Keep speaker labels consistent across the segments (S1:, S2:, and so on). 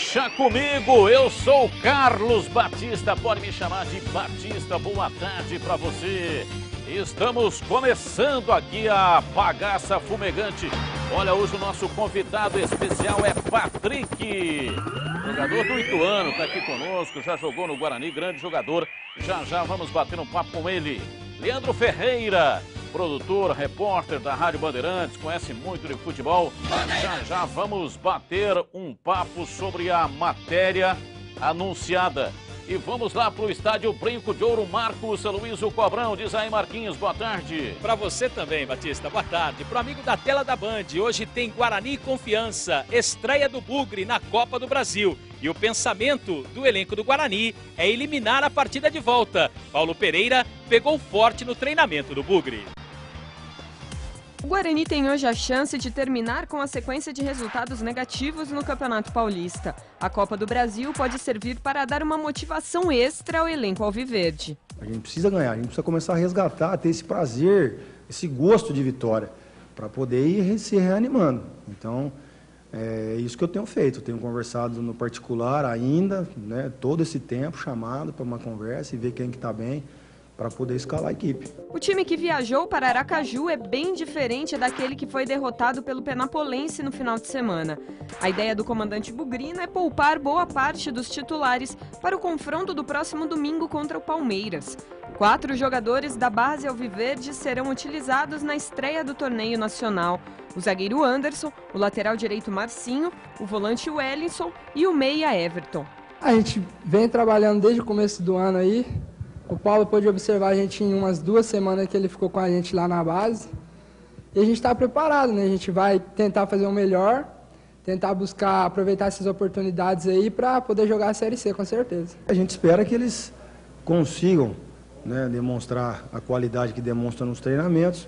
S1: Deixa comigo. Eu sou Carlos Batista. Pode me chamar de Batista. Boa tarde para você. Estamos começando aqui a bagaça fumegante. Olha, hoje o nosso convidado especial é Patrick, jogador do Ituano, está aqui conosco, já jogou no Guarani, grande jogador. Já já vamos bater um papo com ele. Leandro Ferreira, produtor, repórter da Rádio Bandeirantes, conhece muito de futebol. Já já vamos bater um papo sobre a matéria anunciada. E vamos lá para o estádio Brinco de Ouro, Marcos Luiz Cobrão. Diz aí,
S2: Marquinhos, boa tarde. Para você também, Batista, boa tarde. Para amigo da tela da Band, hoje tem Guarani Confiança, estreia do Bugre na Copa do Brasil. E o pensamento do elenco do Guarani é eliminar a partida de volta. Paulo Pereira pegou forte no treinamento do Bugre.
S3: O Guarani tem hoje a chance de terminar com a sequência de resultados negativos no Campeonato Paulista. A Copa do Brasil pode servir para dar uma motivação extra ao elenco alviverde.
S4: A gente precisa ganhar, a gente precisa começar a resgatar, a ter esse prazer, esse gosto de vitória, para poder ir se reanimando. Então, é, é isso que eu tenho feito. tenho conversado no particular ainda, né, todo esse tempo, chamado para uma conversa e ver quem que está bem para poder escalar a equipe.
S3: O time que viajou para Aracaju é bem diferente daquele que foi derrotado pelo Penapolense no final de semana. A ideia do comandante Bugrino é poupar boa parte dos titulares para o confronto do próximo domingo contra o Palmeiras. Quatro jogadores da base alviverde serão utilizados na estreia do torneio nacional. O zagueiro Anderson, o lateral direito Marcinho, o volante Wellington e o meia Everton.
S5: A gente vem trabalhando desde o começo do ano aí, o Paulo pôde observar a gente em umas duas semanas que ele ficou com a gente lá na base. E a gente está preparado, né? A gente vai tentar fazer o melhor, tentar buscar aproveitar essas oportunidades aí para poder jogar a Série C, com certeza.
S4: A gente espera que eles consigam né, demonstrar a qualidade que demonstram nos treinamentos,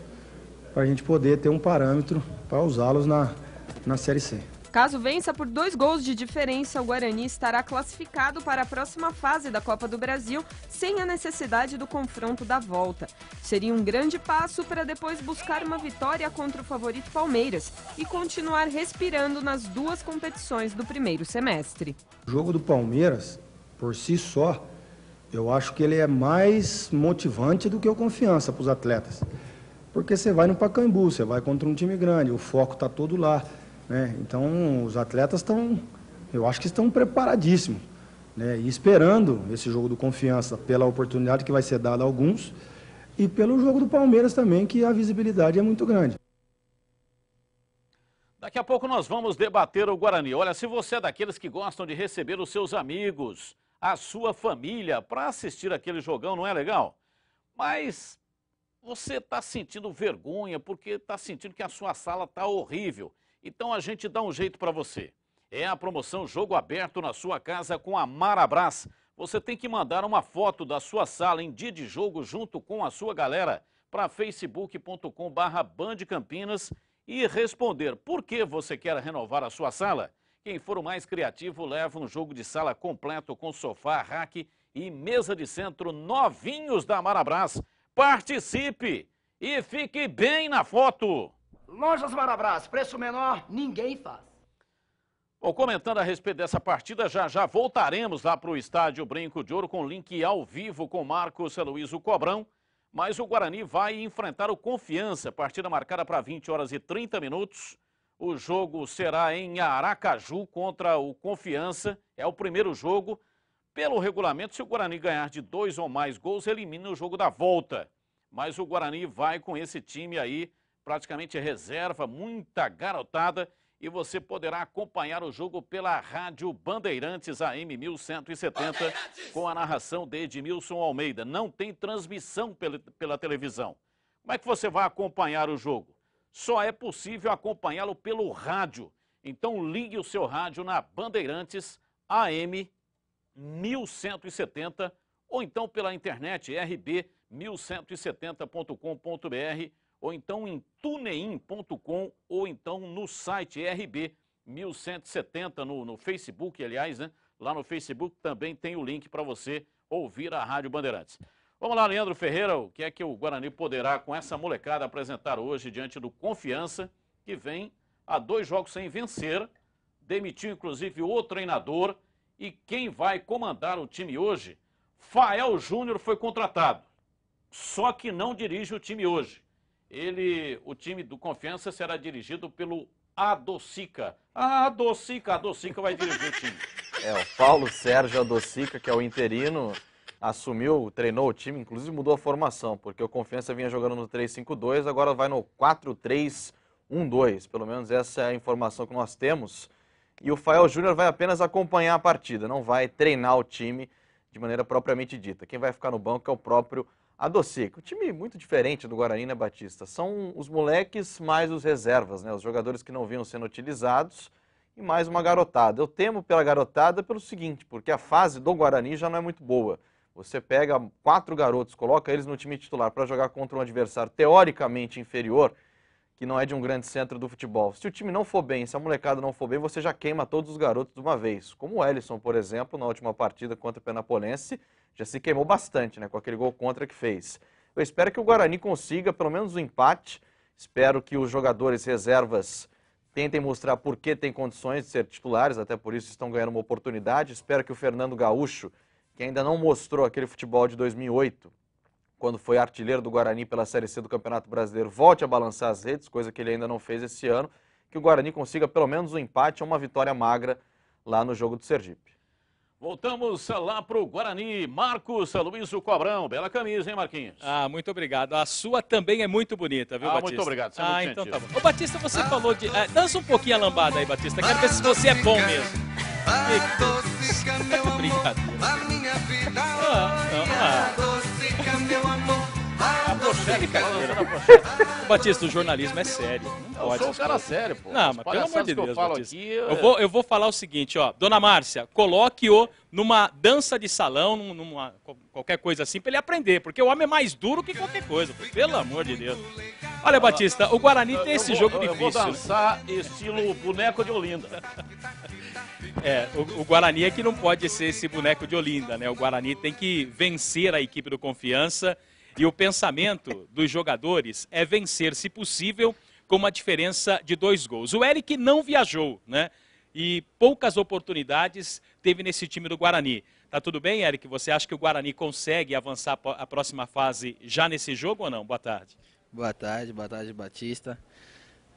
S4: para a gente poder ter um parâmetro para usá-los na, na Série C.
S3: Caso vença por dois gols de diferença, o Guarani estará classificado para a próxima fase da Copa do Brasil sem a necessidade do confronto da volta. Seria um grande passo para depois buscar uma vitória contra o favorito Palmeiras e continuar respirando nas duas competições do primeiro semestre.
S4: O jogo do Palmeiras, por si só, eu acho que ele é mais motivante do que o confiança para os atletas. Porque você vai no Pacaembu, você vai contra um time grande, o foco está todo lá. Né? Então, os atletas estão, eu acho que estão preparadíssimos. Né? E esperando esse jogo do confiança pela oportunidade que vai ser dada a alguns e pelo jogo do Palmeiras também, que a visibilidade é muito grande.
S1: Daqui a pouco nós vamos debater o Guarani. Olha, se você é daqueles que gostam de receber os seus amigos, a sua família, para assistir aquele jogão, não é legal? Mas você está sentindo vergonha porque está sentindo que a sua sala está horrível. Então a gente dá um jeito para você. É a promoção Jogo Aberto na sua casa com a Marabras. Você tem que mandar uma foto da sua sala em dia de jogo junto com a sua galera para facebook.com bandcampinas e responder por que você quer renovar a sua sala. Quem for o mais criativo leva um jogo de sala completo com sofá, rack e mesa de centro novinhos da Marabras. Participe e fique bem na foto! Lojas Marabras, preço menor,
S5: ninguém faz.
S1: Bom, comentando a respeito dessa partida, já já voltaremos lá para o estádio Brinco de Ouro com link ao vivo com Marcos Luiz o Cobrão. Mas o Guarani vai enfrentar o Confiança, partida marcada para 20 horas e 30 minutos. O jogo será em Aracaju contra o Confiança. É o primeiro jogo. Pelo regulamento, se o Guarani ganhar de dois ou mais gols, elimina o jogo da volta. Mas o Guarani vai com esse time aí praticamente reserva, muita garotada e você poderá acompanhar o jogo pela Rádio Bandeirantes AM 1170 com a narração de Edmilson Almeida. Não tem transmissão pela televisão. Como é que você vai acompanhar o jogo? Só é possível acompanhá-lo pelo rádio. Então ligue o seu rádio na Bandeirantes AM 1170 ou então pela internet rb1170.com.br ou então em tunein.com, ou então no site RB1170, no, no Facebook, aliás, né? Lá no Facebook também tem o link para você ouvir a Rádio Bandeirantes. Vamos lá, Leandro Ferreira, o que é que o Guarani poderá, com essa molecada, apresentar hoje diante do Confiança, que vem a dois jogos sem vencer, demitiu inclusive o treinador, e quem vai comandar o time hoje? Fael Júnior foi contratado, só que não dirige o time hoje ele, o time do Confiança será dirigido pelo Adocica. Ah, Adocica, Adocica vai dirigir o time.
S6: É, o Paulo Sérgio Adocica, que é o interino, assumiu, treinou o time, inclusive mudou a formação, porque o Confiança vinha jogando no 3-5-2, agora vai no 4-3-1-2. Pelo menos essa é a informação que nós temos. E o Fael Júnior vai apenas acompanhar a partida, não vai treinar o time de maneira propriamente dita. Quem vai ficar no banco é o próprio a Doceca, Um time muito diferente do Guarani né, Batista. São os moleques mais os reservas, né? Os jogadores que não vinham sendo utilizados e mais uma garotada. Eu temo pela garotada pelo seguinte, porque a fase do Guarani já não é muito boa. Você pega quatro garotos, coloca eles no time titular para jogar contra um adversário teoricamente inferior que não é de um grande centro do futebol. Se o time não for bem, se a molecada não for bem, você já queima todos os garotos de uma vez. Como o Ellison, por exemplo, na última partida contra o Penapolense, já se queimou bastante, né, com aquele gol contra que fez. Eu espero que o Guarani consiga pelo menos um empate. Espero que os jogadores reservas tentem mostrar por que têm condições de ser titulares, até por isso estão ganhando uma oportunidade. Espero que o Fernando Gaúcho, que ainda não mostrou aquele futebol de 2008, quando foi artilheiro do Guarani pela Série C do Campeonato Brasileiro, volte a balançar as redes, coisa que ele ainda não fez esse ano, que o Guarani consiga pelo menos um empate ou uma vitória magra lá no jogo do Sergipe.
S1: Voltamos lá para o Guarani. Marcos Luiz Cobrão. Bela camisa, hein, Marquinhos? Ah, muito obrigado. A
S2: sua também é muito bonita, viu, ah, Batista? muito obrigado. Você é ah, muito então gentil. tá bom. Ô, Batista, você falou de... Ah, dança um pouquinho a lambada aí, Batista. Quero ver se você é bom mesmo. Obrigado. Ah, não, ah. Batista, o jornalismo é sério. Não pode. Eu sou um cara sério, pô. Não, mas pelo amor de Deus, eu Batista. Aqui, eu... eu... É. vou, eu vou falar o seguinte, ó. Dona Márcia, coloque-o numa dança de salão, numa qualquer coisa assim, pra ele aprender. Porque o homem é mais duro que qualquer coisa. Pô. Pelo amor de Deus. Olha, Batista, o Guarani tem esse jogo difícil. Eu vou né? dançar
S1: estilo boneco de Olinda.
S2: É, o, o, Guarani é que não pode ser esse boneco de Olinda, né? O Guarani tem que vencer a equipe do Confiança e o pensamento dos jogadores é vencer, se possível, com uma diferença de dois gols. O Eric não viajou, né? E poucas oportunidades teve nesse time do Guarani. Tá tudo bem, Eric? Você acha que o Guarani consegue avançar a próxima fase já nesse jogo ou não? Boa tarde.
S5: Boa tarde, boa tarde, Batista.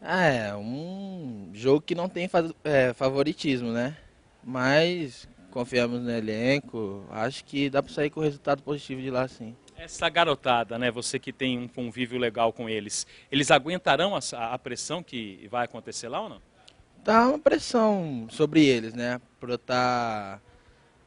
S5: Ah, é um jogo que não tem é, favoritismo, né? Mas confiamos no elenco. Acho que dá para sair com resultado positivo de lá, sim.
S2: Essa garotada, né? Você que tem um convívio legal com eles, eles aguentarão a, a pressão que vai acontecer lá ou não?
S5: Tá uma pressão sobre eles, né? Por eu estar tá,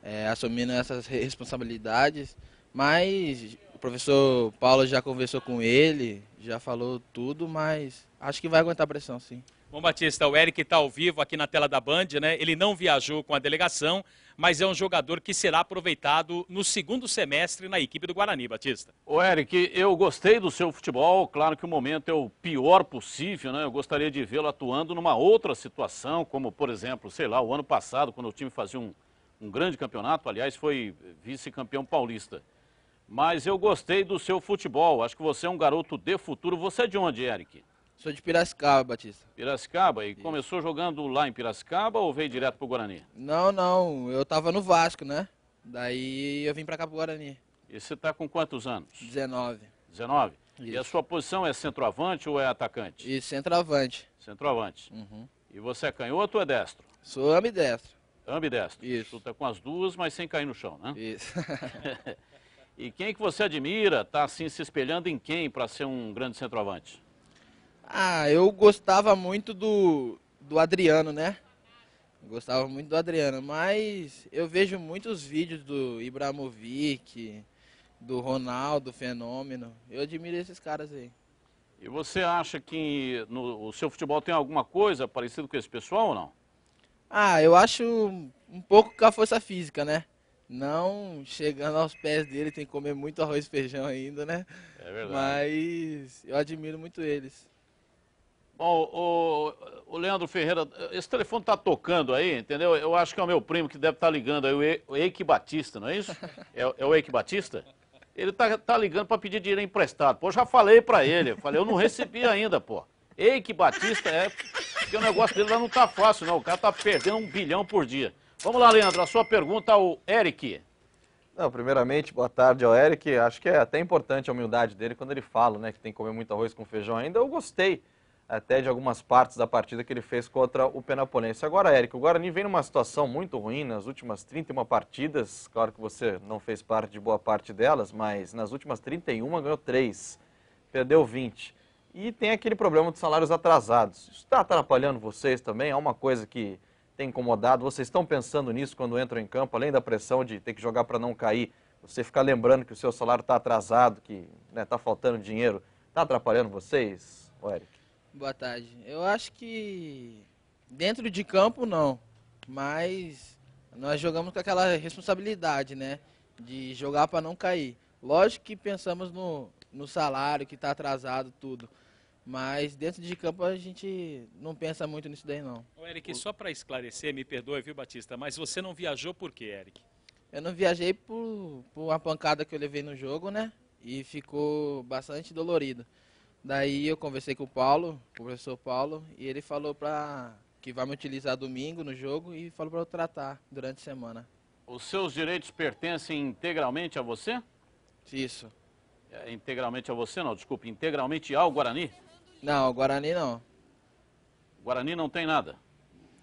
S5: é, assumindo essas responsabilidades, mas o professor Paulo já conversou com ele, já falou tudo, mas acho que vai aguentar a pressão, sim.
S2: Bom, Batista, o Eric está ao vivo aqui na tela da Band, né? Ele não viajou com a delegação, mas é um jogador que será aproveitado no segundo semestre na equipe do Guarani, Batista.
S1: O Eric, eu gostei do seu futebol. Claro que o momento é o pior possível, né? Eu gostaria de vê-lo atuando numa outra situação, como, por exemplo, sei lá, o ano passado, quando o time fazia um, um grande campeonato. Aliás, foi vice-campeão paulista. Mas eu gostei do seu futebol. Acho que você é um garoto de futuro. Você é de onde, Eric? Sou de Piracicaba, Batista. Piracicaba? E Isso. começou jogando lá em Piracicaba ou veio direto pro Guarani?
S5: Não, não. Eu tava no Vasco, né?
S1: Daí eu vim pra cá pro Guarani. E você tá com quantos anos? 19. 19? Isso. E a sua posição é centroavante ou é atacante?
S5: Isso, centroavante. Centroavante. Uhum.
S1: E você é canhoto ou é destro?
S5: Sou ambidestro.
S1: Ambidestro. Isso. Chuta com as duas, mas sem cair no chão, né? Isso. E quem que você admira, está assim se espelhando em quem para ser um grande centroavante?
S5: Ah, eu gostava muito do, do Adriano, né? Gostava muito do Adriano, mas eu vejo muitos vídeos do Ibrahimovic, do Ronaldo, Fenômeno. Eu admiro esses caras aí.
S1: E você acha que no, o seu futebol tem alguma coisa parecida com esse
S5: pessoal ou não? Ah, eu acho um pouco com a força física, né? não chegando aos pés dele, tem que comer muito arroz e feijão ainda, né? É verdade. Mas eu admiro muito eles. Bom, o, o Leandro Ferreira,
S1: esse telefone está tocando aí, entendeu? Eu acho que é o meu primo que deve estar tá ligando aí, o, Eike Batista, não é isso? É, é o Eike Batista? Ele tá, tá ligando para pedir dinheiro emprestado. Pô, já falei para ele, eu falei, eu não recebi ainda, pô. Eike Batista é... Porque o negócio dele lá não tá fácil, não. O cara tá perdendo um bilhão por dia. Vamos lá, Leandro, a sua pergunta ao Eric.
S6: Não, primeiramente, boa tarde ao Eric. Acho que é até importante a humildade dele quando ele fala né, que tem que comer muito arroz com feijão ainda. Eu gostei até de algumas partes da partida que ele fez contra o Penapolense. Agora, Eric, o Guarani vem numa situação muito ruim nas últimas 31 partidas. Claro que você não fez parte de boa parte delas, mas nas últimas 31 ganhou 3, perdeu 20. E tem aquele problema dos salários atrasados. Isso está atrapalhando vocês também? É uma coisa que tem incomodado? Vocês estão pensando nisso quando entram em campo, além da pressão de ter que jogar para não cair? Você ficar lembrando que o seu salário está atrasado, que está né, tá faltando dinheiro, está atrapalhando vocês, o Eric?
S5: Boa tarde. Eu acho que dentro de campo não, mas nós jogamos com aquela responsabilidade, né, de jogar para não cair. Lógico que pensamos no, no salário que está atrasado tudo, mas dentro de campo a gente não pensa muito nisso daí, não.
S2: Ô, Eric, só para esclarecer, me perdoe, viu, Batista, mas você não viajou por quê, Eric?
S5: Eu não viajei por, por uma pancada que eu levei no jogo, né? E ficou bastante dolorido. Daí eu conversei com o Paulo, com o professor Paulo, e ele falou pra, que vai me utilizar domingo no jogo e falou para eu tratar durante a semana. Os seus direitos
S1: pertencem integralmente a você? Isso. É, integralmente a você, não, desculpe, integralmente ao Guarani?
S5: Não, Guarani não.
S1: Guarani não tem nada?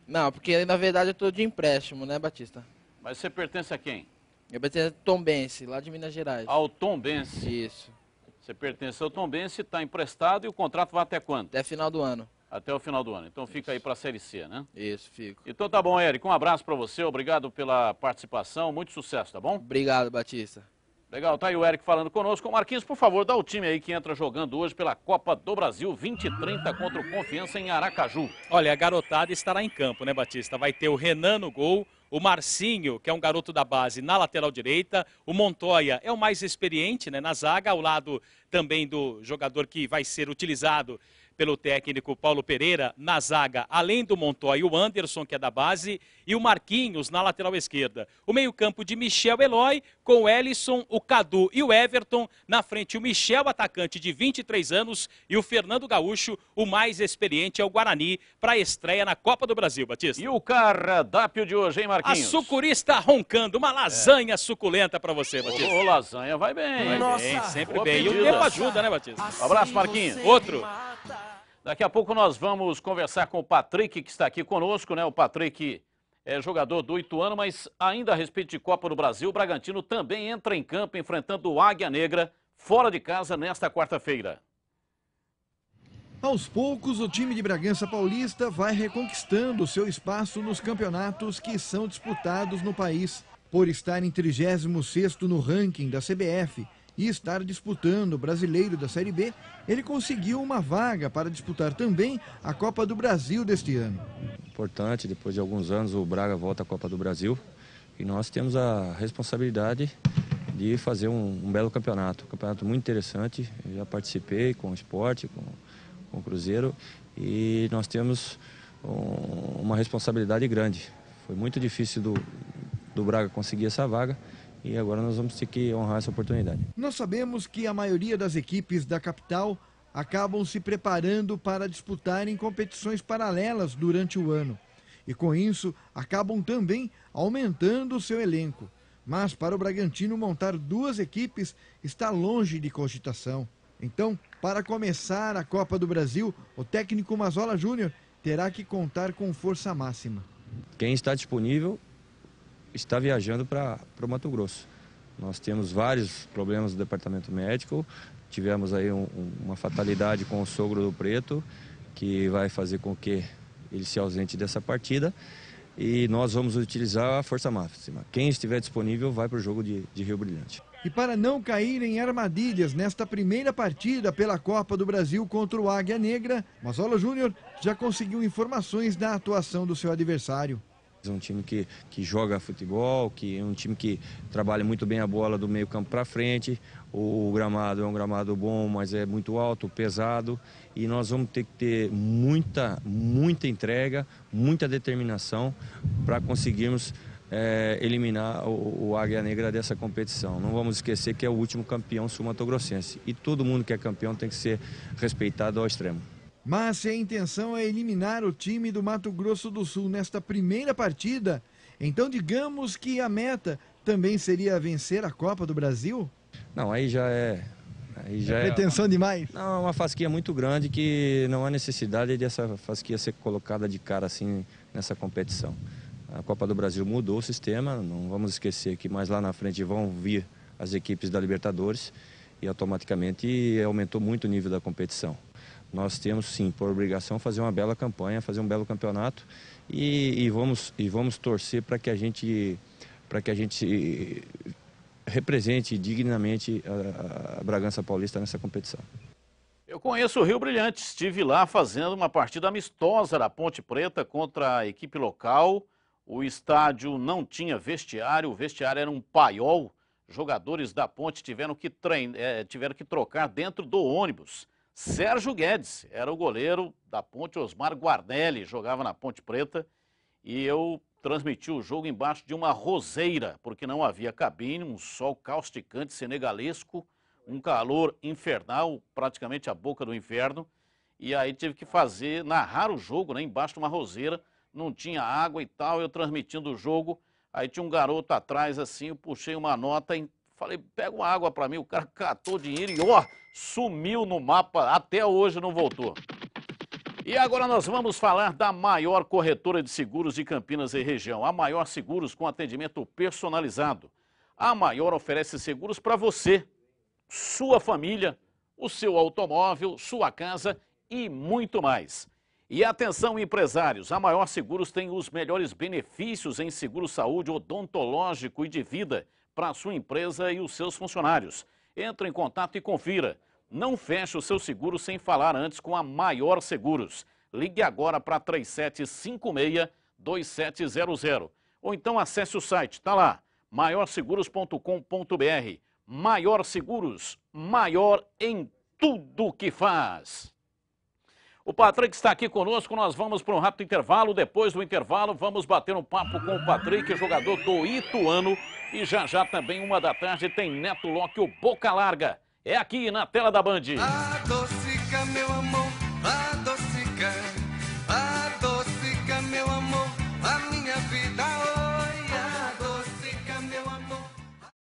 S5: Não, porque na verdade eu estou de empréstimo, né, Batista?
S1: Mas você pertence a quem?
S5: Eu pertenço ao Tombense, lá de Minas Gerais. Ao
S1: Tombense? Isso. Você pertence ao Tombense, está emprestado e o contrato vai até quando? Até final do ano. Até o final do ano. Então fica aí para a Série C, né? Isso, fico. Então tá bom, Eric. Um abraço para você. Obrigado pela participação. Muito sucesso, tá
S5: bom? Obrigado, Batista.
S1: Legal, tá aí o Eric falando conosco. Marquinhos, por favor, dá o time aí que entra jogando
S2: hoje pela Copa do Brasil 2030 contra o Confiança em Aracaju. Olha, a garotada estará em campo, né, Batista? Vai ter o Renan no gol, o Marcinho, que é um garoto da base, na lateral direita. O Montoya é o mais experiente né, na zaga, ao lado também do jogador que vai ser utilizado pelo técnico Paulo Pereira na zaga, além do Montoya, o Anderson, que é da base, e o Marquinhos na lateral esquerda. O meio-campo de Michel Eloy, com o Ellison, o Cadu e o Everton. Na frente, o Michel, atacante de 23 anos, e o Fernando Gaúcho, o mais experiente, é o Guarani, para a estreia na Copa do Brasil, Batista. E o cardápio de hoje, hein, Marquinhos? A sucuri está roncando, uma lasanha é. suculenta para você, Batista. Ô, lasanha vai bem. Vai Nossa, bem, sempre bem. Pedida. E o tempo ajuda, né, Batista? Assim um abraço, Marquinhos. Outro.
S1: Daqui a pouco nós vamos conversar com o Patrick, que está aqui conosco, né? O Patrick é jogador do Ituano, mas ainda a respeito de Copa do Brasil, o Bragantino também entra em campo enfrentando o Águia Negra fora de casa nesta quarta-feira.
S7: Aos poucos, o time de Bragança Paulista vai reconquistando seu espaço nos campeonatos que são disputados no país. Por estar em 36º no ranking da CBF e estar disputando o Brasileiro da Série B, ele conseguiu uma vaga para disputar também a Copa do Brasil deste ano
S8: importante. Depois de alguns anos, o Braga volta à Copa do Brasil e nós temos a responsabilidade de fazer um, um belo campeonato. Um campeonato muito interessante. Eu já participei com o esporte, com, com o Cruzeiro e nós temos um, uma responsabilidade grande. Foi muito difícil do, do Braga conseguir essa vaga e agora nós vamos ter que honrar essa oportunidade.
S7: Nós sabemos que a maioria das equipes da capital acabam se preparando para disputarem competições paralelas durante o ano. E com isso, acabam também aumentando o seu elenco. Mas para o Bragantino montar duas equipes está longe de cogitação. Então, para começar a Copa do Brasil, o técnico Mazola Júnior terá que contar com força máxima.
S8: Quem está disponível está viajando para o Mato Grosso. Nós temos vários problemas no departamento médico, tivemos aí um, uma fatalidade com o sogro do Preto, que vai fazer com que ele se ausente dessa partida. E nós vamos utilizar a força máxima. Quem estiver disponível vai para o jogo de, de Rio Brilhante.
S7: E para não cair em armadilhas nesta primeira partida pela Copa do Brasil contra o Águia Negra, Mazola Júnior já conseguiu informações da atuação do seu adversário.
S8: É um time que, que joga futebol, que é um time que trabalha muito bem a bola do meio campo para frente, o gramado é um gramado bom, mas é muito alto, pesado e nós vamos ter que ter muita, muita entrega, muita determinação para conseguirmos é, eliminar o, o, Águia Negra dessa competição. Não vamos esquecer que é o último campeão sul-mato-grossense e todo mundo que é campeão tem que ser respeitado ao extremo.
S7: Mas se a intenção é eliminar o time do Mato Grosso do Sul nesta primeira partida, então digamos que a meta também seria vencer a Copa do Brasil?
S8: Não, aí já é. Aí já é, é pretensão é, demais? Não, é uma fasquia muito grande que não há necessidade dessa fasquia ser colocada de cara assim nessa competição. A Copa do Brasil mudou o sistema, não vamos esquecer que mais lá na frente vão vir as equipes da Libertadores e automaticamente aumentou muito o nível da competição. Nós temos sim, por obrigação, fazer uma bela campanha, fazer um belo campeonato e, e vamos, e vamos torcer para que a gente para que a gente represente dignamente a, a Bragança Paulista nessa competição.
S1: Eu conheço o Rio Brilhante, estive lá fazendo uma partida amistosa da Ponte Preta contra a equipe local. O estádio não tinha vestiário, o vestiário era um paiol. Jogadores da Ponte tiveram que, trein... É, tiveram que trocar dentro do ônibus. Sérgio Guedes era o goleiro da Ponte, Osmar Guarnelli jogava na Ponte Preta. E eu transmitiu o jogo embaixo de uma roseira, porque não havia cabine, um sol causticante senegalesco, um calor infernal, praticamente a boca do inferno. E aí tive que fazer, narrar o jogo né, embaixo de uma roseira, não tinha água e tal, eu transmitindo o jogo. Aí tinha um garoto atrás assim, eu puxei uma nota e falei, pega uma água para mim. O cara catou dinheiro e ó, sumiu no mapa, até hoje não voltou. E agora nós vamos falar da maior corretora de seguros de Campinas e região, a Maior Seguros com atendimento personalizado. A Maior oferece seguros para você, sua família, o seu automóvel, sua casa e muito mais. E atenção empresários, a Maior Seguros tem os melhores benefícios em seguro saúde odontológico e de vida para sua empresa e os seus funcionários. Entre em contato e confira. Não feche o seu seguro sem falar antes com a Maior Seguros. Ligue agora para 3756-2700. Ou então acesse o site, está lá, maiorseguros.com.br. Maior Seguros, maior em tudo que faz. O Patrick está aqui conosco, nós vamos para um rápido intervalo. Depois do intervalo, vamos bater um papo com o Patrick, jogador do Ituano. E já já também, uma da tarde, tem Neto Locke, o Boca Larga. É aqui na tela da Band. Ah!